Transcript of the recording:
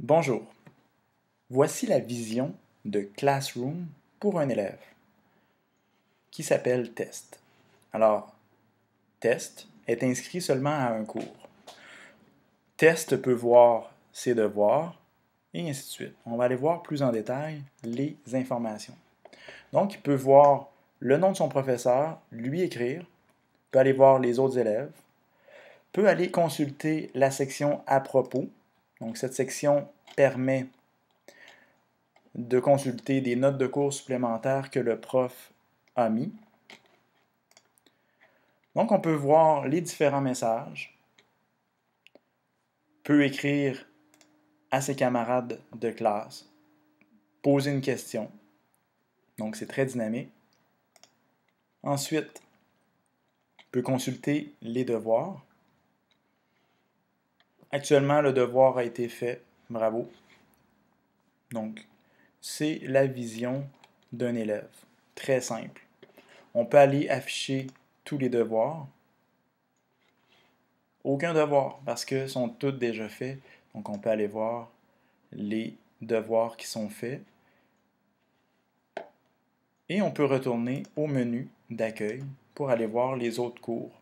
Bonjour. Voici la vision de Classroom pour un élève qui s'appelle Test. Alors, Test est inscrit seulement à un cours. Test peut voir ses devoirs et ainsi de suite. On va aller voir plus en détail les informations. Donc, il peut voir le nom de son professeur, lui écrire, peut aller voir les autres élèves, peut aller consulter la section à propos donc cette section permet de consulter des notes de cours supplémentaires que le prof a mis. Donc on peut voir les différents messages, peut écrire à ses camarades de classe, poser une question. Donc c'est très dynamique. Ensuite, peut consulter les devoirs. Actuellement, le devoir a été fait. Bravo. Donc, c'est la vision d'un élève. Très simple. On peut aller afficher tous les devoirs. Aucun devoir parce que sont tous déjà faits. Donc, on peut aller voir les devoirs qui sont faits. Et on peut retourner au menu d'accueil pour aller voir les autres cours.